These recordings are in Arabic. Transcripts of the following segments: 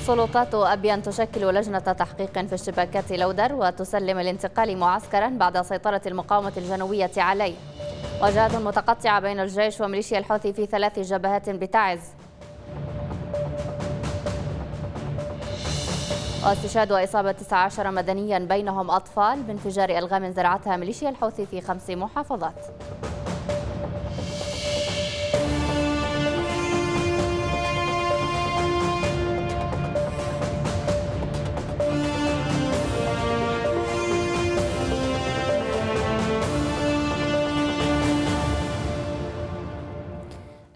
سلطات أبيان تشكل لجنة تحقيق في اشتباكات لودر وتسلم الانتقال معسكرا بعد سيطرة المقاومة الجنوبية عليه وجهات متقطعة بين الجيش وميليشيا الحوثي في ثلاث جبهات بتعز واستشهاد وإصابة 19 مدنيا بينهم أطفال بانفجار ألغام زرعتها ميليشيا الحوثي في خمس محافظات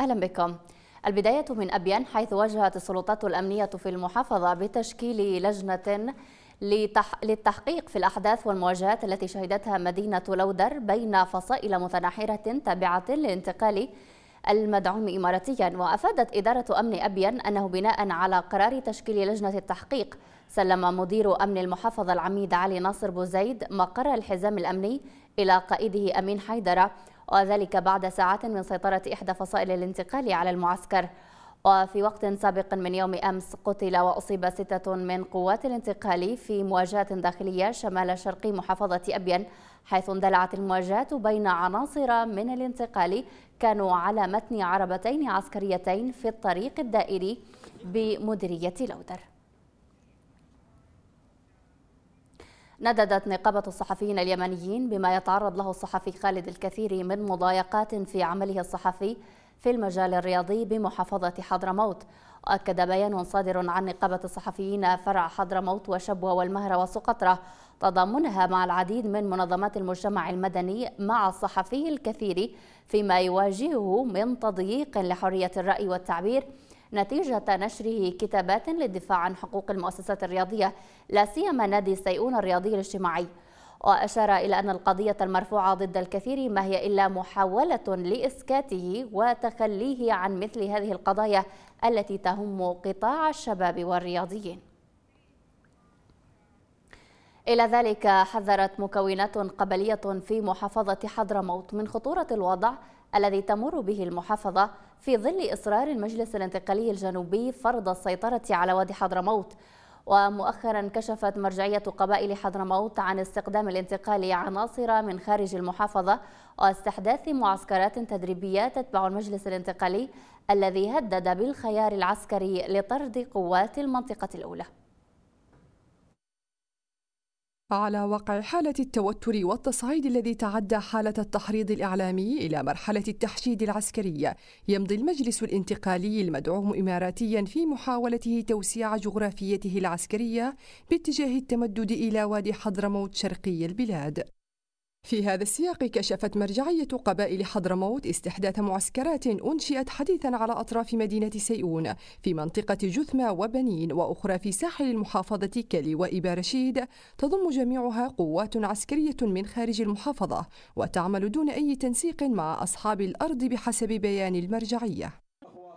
أهلا بكم البداية من أبيان حيث وجهت السلطات الأمنية في المحافظة بتشكيل لجنة للتحقيق في الأحداث والمواجهات التي شهدتها مدينة لودر بين فصائل متناحرة تابعة لانتقال المدعوم إماراتيا وأفادت إدارة أمن أبين أنه بناء على قرار تشكيل لجنة التحقيق سلم مدير أمن المحافظة العميد علي ناصر بوزيد مقر الحزام الأمني إلى قائده أمين حيدرة وذلك بعد ساعات من سيطرة إحدى فصائل الانتقال على المعسكر وفي وقت سابق من يوم أمس قتل وأصيب ستة من قوات الانتقال في مواجهة داخلية شمال شرق محافظة أبين حيث اندلعت المواجهات بين عناصر من الانتقال كانوا على متن عربتين عسكريتين في الطريق الدائري بمديرية لودر نددت نقابة الصحفيين اليمنيين بما يتعرض له الصحفي خالد الكثير من مضايقات في عمله الصحفي في المجال الرياضي بمحافظة حضرموت وأكد بيان صادر عن نقابة الصحفيين فرع حضرموت وشبوة والمهرة وسقطرة تضامنها مع العديد من منظمات المجتمع المدني مع الصحفي الكثير فيما يواجهه من تضييق لحرية الرأي والتعبير نتيجة نشره كتابات للدفاع عن حقوق المؤسسات الرياضية لا سيما نادي السيئون الرياضي الاجتماعي وأشار إلى أن القضية المرفوعة ضد الكثير ما هي إلا محاولة لإسكاته وتخليه عن مثل هذه القضايا التي تهم قطاع الشباب والرياضيين إلى ذلك حذرت مكونات قبلية في محافظة حضرموت من خطورة الوضع الذي تمر به المحافظة في ظل إصرار المجلس الانتقالي الجنوبي فرض السيطرة على وادي حضرموت ومؤخرا كشفت مرجعية قبائل حضرموت عن استقدام الانتقال عناصر من خارج المحافظة واستحداث معسكرات تدريبية تتبع المجلس الانتقالي الذي هدد بالخيار العسكري لطرد قوات المنطقة الأولى على وقع حالة التوتر والتصعيد الذي تعدى حالة التحريض الإعلامي إلى مرحلة التحشيد العسكري يمضي المجلس الانتقالي المدعوم إماراتيا في محاولته توسيع جغرافيته العسكرية باتجاه التمدد إلى وادي حضرموت شرقي البلاد في هذا السياق كشفت مرجعية قبائل حضرموت استحداث معسكرات أنشئت حديثا على أطراف مدينة سيئون في منطقة جثمة وبنين وأخرى في ساحل المحافظة كلي وإبا رشيد تضم جميعها قوات عسكرية من خارج المحافظة وتعمل دون أي تنسيق مع أصحاب الأرض بحسب بيان المرجعية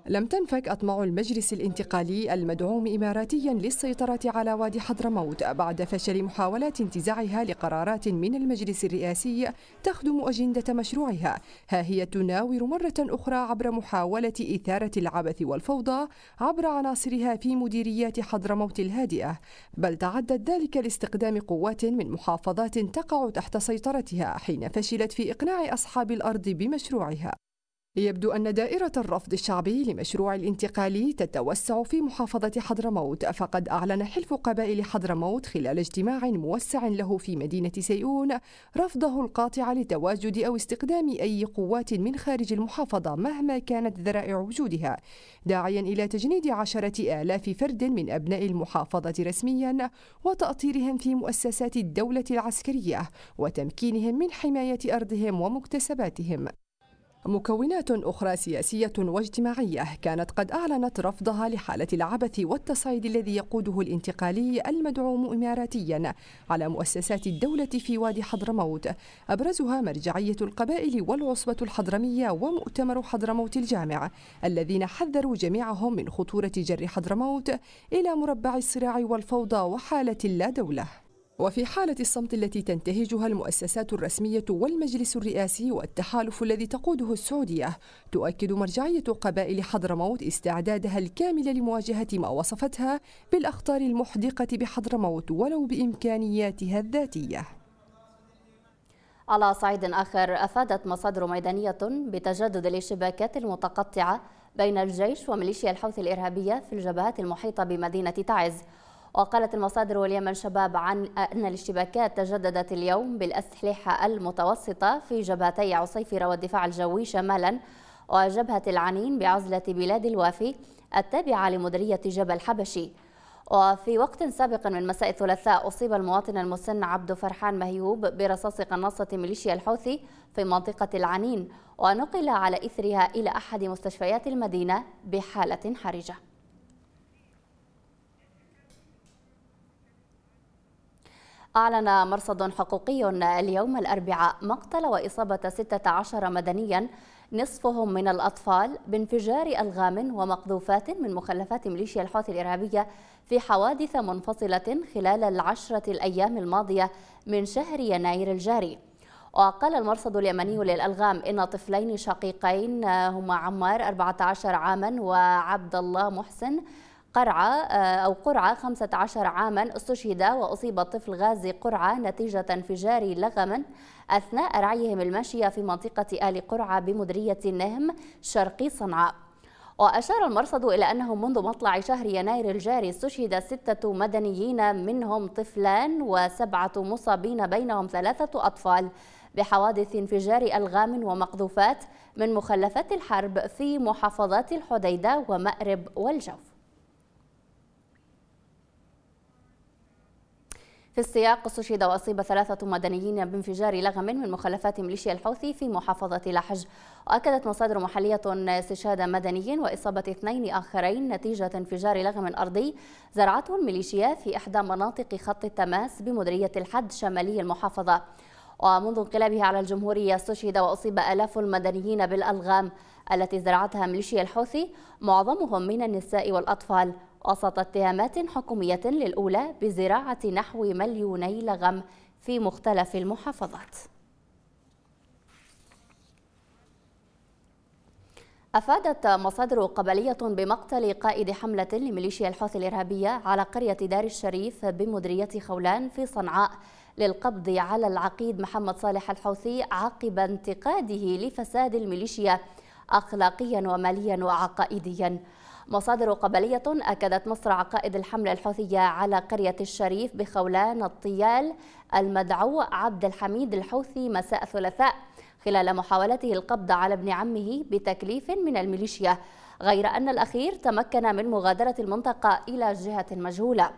لم تنفك أطماع المجلس الانتقالي المدعوم إماراتيا للسيطرة على وادي حضرموت بعد فشل محاولات انتزاعها لقرارات من المجلس الرئاسي تخدم أجندة مشروعها ها هي تناور مرة أخرى عبر محاولة إثارة العبث والفوضى عبر عناصرها في مديريات حضرموت الهادئة بل تعدد ذلك لاستقدام قوات من محافظات تقع تحت سيطرتها حين فشلت في إقناع أصحاب الأرض بمشروعها يبدو أن دائرة الرفض الشعبي لمشروع الانتقالي تتوسع في محافظة حضرموت فقد أعلن حلف قبائل حضرموت خلال اجتماع موسع له في مدينة سيئون رفضه القاطع لتواجد أو استخدام أي قوات من خارج المحافظة مهما كانت ذرائع وجودها داعيا إلى تجنيد عشرة آلاف فرد من أبناء المحافظة رسميا وتأطيرهم في مؤسسات الدولة العسكرية وتمكينهم من حماية أرضهم ومكتسباتهم مكونات أخرى سياسية واجتماعية كانت قد أعلنت رفضها لحالة العبث والتصعيد الذي يقوده الانتقالي المدعوم إماراتيا على مؤسسات الدولة في وادي حضرموت أبرزها مرجعية القبائل والعصبة الحضرمية ومؤتمر حضرموت الجامع الذين حذروا جميعهم من خطورة جر حضرموت إلى مربع الصراع والفوضى وحالة اللا دولة وفي حالة الصمت التي تنتهجها المؤسسات الرسمية والمجلس الرئاسي والتحالف الذي تقوده السعودية تؤكد مرجعية قبائل حضرموت استعدادها الكامل لمواجهة ما وصفتها بالأخطار المحدقة بحضرموت ولو بإمكانياتها الذاتية على صعيد آخر أفادت مصادر ميدانية بتجدد الاشتباكات المتقطعة بين الجيش وميليشيا الحوثي الإرهابية في الجبهات المحيطة بمدينة تعز وقالت المصادر واليمن شباب عن أن الاشتباكات تجددت اليوم بالأسلحة المتوسطة في جبهتي عصيفرة والدفاع الجوي شمالا وجبهة العنين بعزلة بلاد الوافي التابعة لمديرية جبل حبشي وفي وقت سابق من مساء الثلاثاء أصيب المواطن المسن عبد فرحان مهيوب برصاص قناصة ميليشيا الحوثي في منطقة العنين ونقل على إثرها إلى أحد مستشفيات المدينة بحالة حرجة أعلن مرصد حقوقي اليوم الأربعاء مقتل وإصابة 16 مدنيا نصفهم من الأطفال بانفجار ألغام ومقذوفات من مخلفات ميليشيا الحوثي الإرهابية في حوادث منفصلة خلال العشرة الأيام الماضية من شهر يناير الجاري وقال المرصد اليمني للألغام إن طفلين شقيقين هما عمار 14 عاما وعبد الله محسن قرعة آه، أو قرعة 15 عاما استشهد وأصيب الطفل غازي قرعة نتيجة انفجار لغم أثناء رعيهم الماشية في منطقة آل قرعة بمدرية النهم شرقي صنعاء وأشار المرصد إلى أنه منذ مطلع شهر يناير الجاري استشهد ستة مدنيين منهم طفلان وسبعة مصابين بينهم ثلاثة أطفال بحوادث انفجار ألغام ومقذوفات من مخلفات الحرب في محافظات الحديدة ومأرب والجوف في السياق استشهد وأصيب ثلاثة مدنيين بانفجار لغم من مخلفات ميليشيا الحوثي في محافظة لحج وأكدت مصادر محلية استشهاد مدني وإصابة اثنين آخرين نتيجة انفجار لغم أرضي زرعته الميليشيا في إحدى مناطق خط التماس بمديرية الحد شمالي المحافظة ومنذ انقلابه على الجمهورية استشهد وأصيب آلاف المدنيين بالألغام التي زرعتها ميليشيا الحوثي معظمهم من النساء والأطفال وسط اتهامات حكومية للأولى بزراعة نحو مليوني لغم في مختلف المحافظات أفادت مصادر قبلية بمقتل قائد حملة لميليشيا الحوثي الإرهابية على قرية دار الشريف بمدرية خولان في صنعاء للقبض على العقيد محمد صالح الحوثي عقب انتقاده لفساد الميليشيا أخلاقيا وماليا وعقائديا مصادر قبلية أكدت مصر عقائد الحملة الحوثية على قرية الشريف بخولان الطيال المدعو عبد الحميد الحوثي مساء الثلاثاء خلال محاولته القبض على ابن عمه بتكليف من الميليشيا غير أن الأخير تمكن من مغادرة المنطقة إلى جهة مجهولة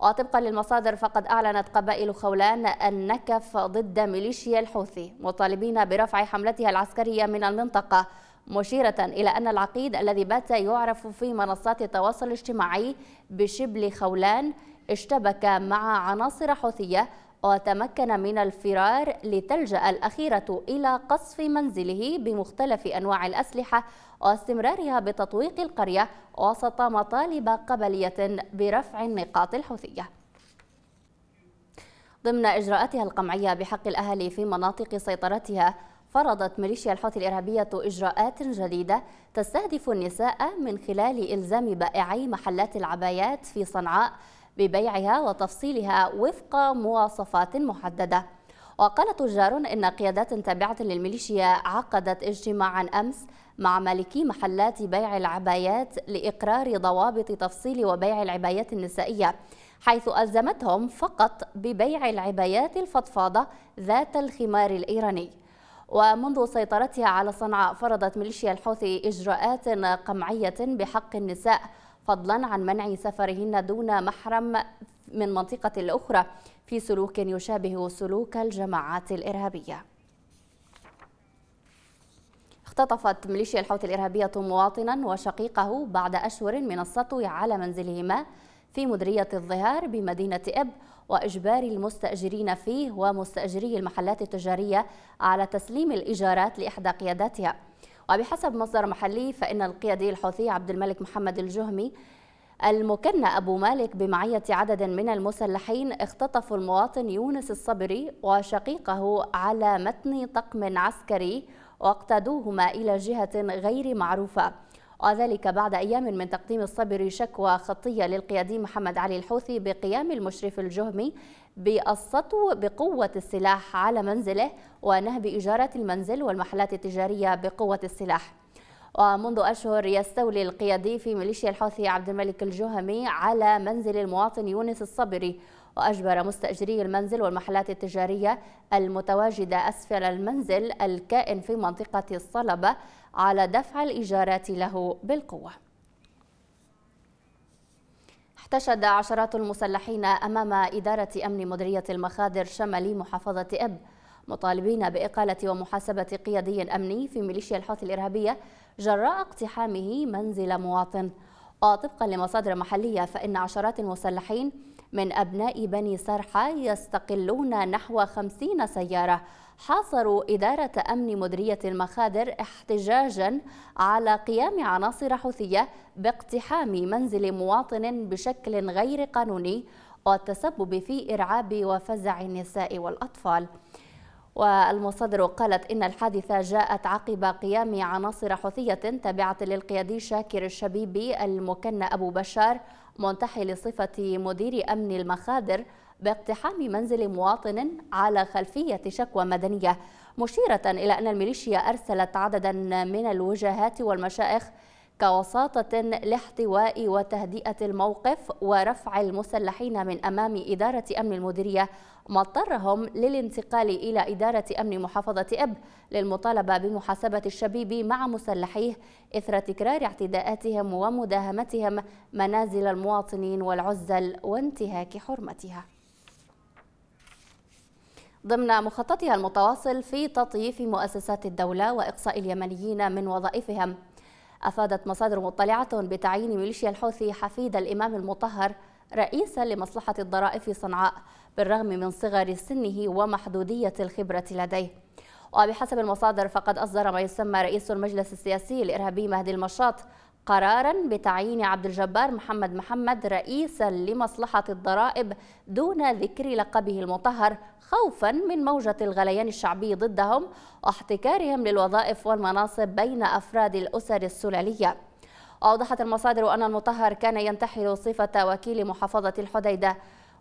وطبقا للمصادر فقد أعلنت قبائل خولان النكف ضد ميليشيا الحوثي مطالبين برفع حملتها العسكرية من المنطقة مشيرة إلى أن العقيد الذي بات يعرف في منصات التواصل الاجتماعي بشبل خولان اشتبك مع عناصر حوثية وتمكن من الفرار لتلجأ الأخيرة إلى قصف منزله بمختلف أنواع الأسلحة واستمرارها بتطويق القرية وسط مطالب قبلية برفع النقاط الحوثية ضمن إجراءاتها القمعية بحق الأهالي في مناطق سيطرتها فرضت ميليشيا الحوثي الإرهابية إجراءات جديدة تستهدف النساء من خلال إلزام بائعي محلات العبايات في صنعاء ببيعها وتفصيلها وفق مواصفات محددة وقال تجار إن قيادات تابعة للميليشيا عقدت اجتماعا أمس مع مالكي محلات بيع العبايات لإقرار ضوابط تفصيل وبيع العبايات النسائية حيث ألزمتهم فقط ببيع العبايات الفضفاضة ذات الخمار الإيراني ومنذ سيطرتها على صنعاء فرضت ميليشيا الحوثي إجراءات قمعية بحق النساء فضلا عن منع سفرهن دون محرم من منطقة الأخرى في سلوك يشابه سلوك الجماعات الإرهابية اختطفت ميليشيا الحوثي الإرهابية مواطنا وشقيقه بعد أشهر من السطو على منزلهما في مدرية الظهار بمدينة إب وإجبار المستأجرين فيه ومستأجري المحلات التجارية على تسليم الإيجارات لإحدى قياداتها وبحسب مصدر محلي فإن القيادي الحوثي عبد الملك محمد الجهمي المكنى أبو مالك بمعية عدد من المسلحين اختطفوا المواطن يونس الصبري وشقيقه على متن طقم عسكري واقتادوهما إلى جهة غير معروفة وذلك بعد أيام من تقديم الصبري شكوى خطية للقيادي محمد علي الحوثي بقيام المشرف الجهمي بالسطو بقوة السلاح على منزله ونهب إيجارات المنزل والمحلات التجارية بقوة السلاح ومنذ أشهر يستولي القيادي في ميليشيا الحوثي عبد الملك الجهمي على منزل المواطن يونس الصبري وأجبر مستأجري المنزل والمحلات التجارية المتواجدة أسفل المنزل الكائن في منطقة الصلبة على دفع الإيجارات له بالقوة احتشد عشرات المسلحين أمام إدارة أمن مديرية المخادر شمالي محافظة إب مطالبين بإقالة ومحاسبة قيادي أمني في ميليشيا الحوثي الإرهابية جراء اقتحامه منزل مواطن وطبقا لمصادر محلية فإن عشرات المسلحين من أبناء بني سرحة يستقلون نحو خمسين سيارة حاصروا إدارة أمن مديرية المخادر احتجاجا على قيام عناصر حوثية باقتحام منزل مواطن بشكل غير قانوني والتسبب في إرعاب وفزع النساء والأطفال والمصادر قالت إن الحادثة جاءت عقب قيام عناصر حوثية تابعة للقيادي شاكر الشبيبي المكنى أبو بشار منتحي لصفة مدير أمن المخادر باقتحام منزل مواطن على خلفية شكوى مدنية مشيرة إلى أن الميليشيا أرسلت عددا من الوجهات والمشائخ كوساطة لاحتواء وتهدئة الموقف ورفع المسلحين من أمام إدارة أمن المديرية ما اضطرهم للانتقال إلى إدارة أمن محافظة إب للمطالبة بمحاسبة الشبيب مع مسلحيه إثر تكرار اعتداءاتهم ومداهمتهم منازل المواطنين والعزل وانتهاك حرمتها ضمن مخططها المتواصل في تطييف مؤسسات الدولة وإقصاء اليمنيين من وظائفهم أفادت مصادر مطلعة بتعيين ميليشيا الحوثي حفيد الإمام المطهر رئيسا لمصلحة الضرائب في صنعاء بالرغم من صغر سنه ومحدودية الخبرة لديه وبحسب المصادر فقد أصدر ما يسمى رئيس المجلس السياسي الإرهابي مهدي المشاط قرارا بتعيين عبد الجبار محمد محمد رئيسا لمصلحة الضرائب دون ذكر لقبه المطهر خوفا من موجة الغليان الشعبي ضدهم واحتكارهم للوظائف والمناصب بين أفراد الأسر السلالية أوضحت المصادر أن المطهر كان ينتحل صفة وكيل محافظة الحديدة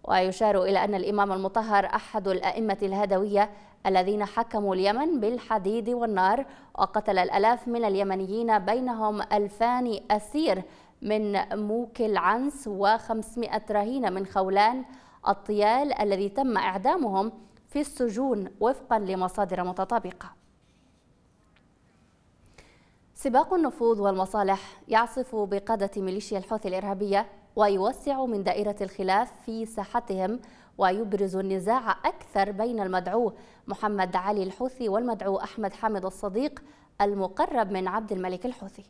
ويشار إلى أن الإمام المطهر أحد الأئمة الهدوية الذين حكموا اليمن بالحديد والنار وقتل الألاف من اليمنيين بينهم ألفان أسير من موكل عنس و500 رهينة من خولان الطيال الذي تم إعدامهم في السجون وفقا لمصادر متطابقة سباق النفوذ والمصالح يعصف بقادة ميليشيا الحوثي الإرهابية ويوسع من دائرة الخلاف في ساحتهم ويبرز النزاع أكثر بين المدعو محمد علي الحوثي والمدعو أحمد حامد الصديق المقرب من عبد الملك الحوثي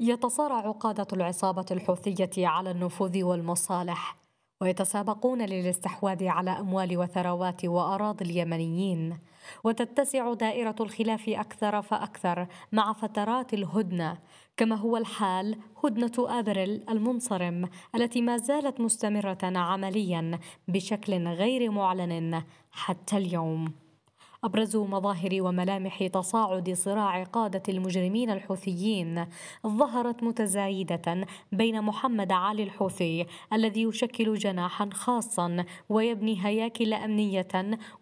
يتصارع قادة العصابة الحوثية على النفوذ والمصالح ويتسابقون للاستحواذ على أموال وثروات وأراضي اليمنيين وتتسع دائرة الخلاف أكثر فأكثر مع فترات الهدنة كما هو الحال هدنة أبريل المنصرم التي ما زالت مستمرة عمليا بشكل غير معلن حتى اليوم أبرز مظاهر وملامح تصاعد صراع قادة المجرمين الحوثيين ظهرت متزايدة بين محمد علي الحوثي الذي يشكل جناحا خاصا ويبني هياكل أمنية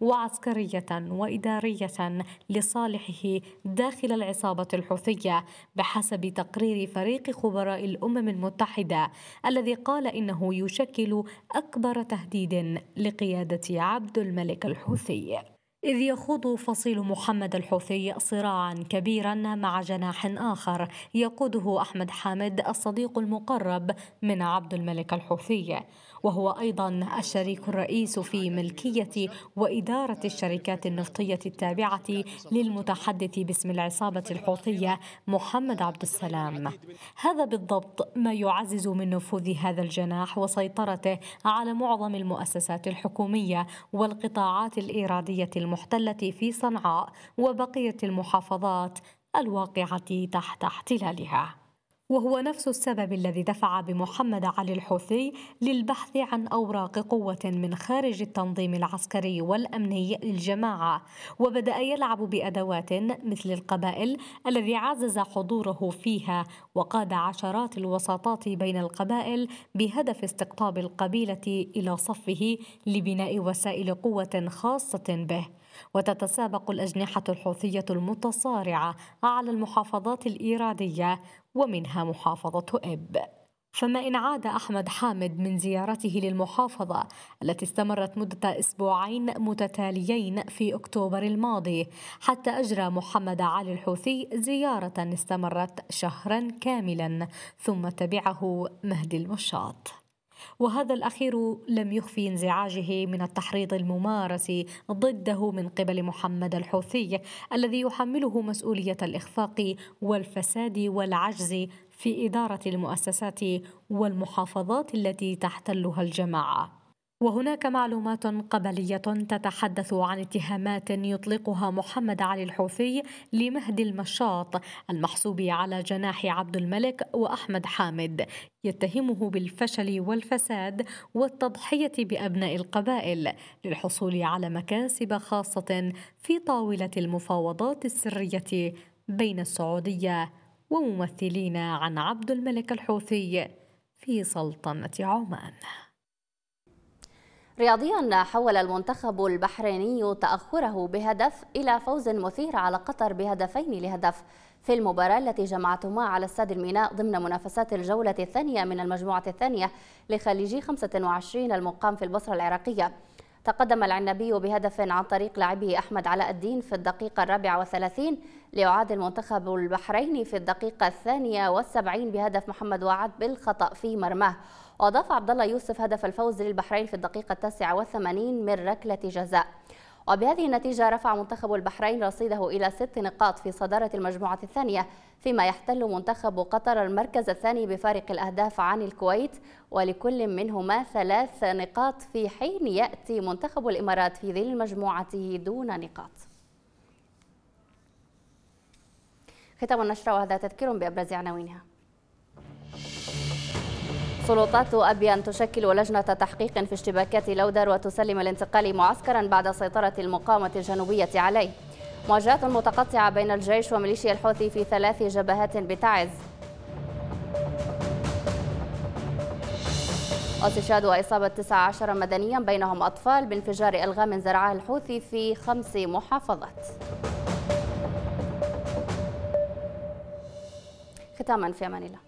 وعسكرية وإدارية لصالحه داخل العصابة الحوثية بحسب تقرير فريق خبراء الأمم المتحدة الذي قال إنه يشكل أكبر تهديد لقيادة عبد الملك الحوثي إذ يخوض فصيل محمد الحوثي صراعا كبيرا مع جناح آخر يقوده أحمد حامد الصديق المقرب من عبد الملك الحوثي وهو أيضا الشريك الرئيس في ملكية وإدارة الشركات النفطية التابعة للمتحدث باسم العصابة الحوثية محمد عبد السلام هذا بالضبط ما يعزز من نفوذ هذا الجناح وسيطرته على معظم المؤسسات الحكومية والقطاعات الإيرادية المحتلة في صنعاء وبقية المحافظات الواقعة تحت احتلالها وهو نفس السبب الذي دفع بمحمد علي الحوثي للبحث عن أوراق قوة من خارج التنظيم العسكري والأمني للجماعة وبدأ يلعب بأدوات مثل القبائل الذي عزز حضوره فيها وقاد عشرات الوساطات بين القبائل بهدف استقطاب القبيلة إلى صفه لبناء وسائل قوة خاصة به وتتسابق الأجنحة الحوثية المتصارعة على المحافظات الإيرانية ومنها محافظة إب فما إن عاد أحمد حامد من زيارته للمحافظة التي استمرت مدة أسبوعين متتاليين في أكتوبر الماضي حتى أجرى محمد علي الحوثي زيارة استمرت شهرا كاملا ثم تبعه مهدي المشاط وهذا الأخير لم يخفي انزعاجه من التحريض الممارس ضده من قبل محمد الحوثي الذي يحمله مسؤولية الإخفاق والفساد والعجز في إدارة المؤسسات والمحافظات التي تحتلها الجماعة وهناك معلومات قبلية تتحدث عن اتهامات يطلقها محمد علي الحوثي لمهدي المشاط المحسوب على جناح عبد الملك وأحمد حامد يتهمه بالفشل والفساد والتضحية بأبناء القبائل للحصول على مكاسب خاصة في طاولة المفاوضات السرية بين السعودية وممثلين عن عبد الملك الحوثي في سلطنة عمان رياضيا حول المنتخب البحريني تأخره بهدف إلى فوز مثير على قطر بهدفين لهدف في المباراة التي جمعتهما على استاد الميناء ضمن منافسات الجولة الثانية من المجموعة الثانية لخليجي 25 المقام في البصرة العراقية تقدم العنبي بهدف عن طريق لاعبه أحمد علاء الدين في الدقيقة الرابعة وثلاثين ليعاد المنتخب البحريني في الدقيقة الثانية والسبعين بهدف محمد وعد بالخطأ في مرماه وأضاف عبد الله يوسف هدف الفوز للبحرين في الدقيقة 89 من ركلة جزاء وبهذه النتيجة رفع منتخب البحرين رصيده إلى ست نقاط في صدارة المجموعة الثانية فيما يحتل منتخب قطر المركز الثاني بفارق الأهداف عن الكويت ولكل منهما ثلاث نقاط في حين يأتي منتخب الإمارات في ظل المجموعة دون نقاط ختام النشرة وهذا تذكير بأبرز عناوينها سلطات أبيان تشكل لجنة تحقيق في اشتباكات لودر وتسلم الانتقال معسكرا بعد سيطرة المقاومة الجنوبية عليه مواجهات متقطعة بين الجيش وميليشيا الحوثي في ثلاث جبهات بتعز استشهاد وإصابة 19 مدنيا بينهم أطفال بانفجار ألغام زرعها الحوثي في خمس محافظات ختاما في أمان الله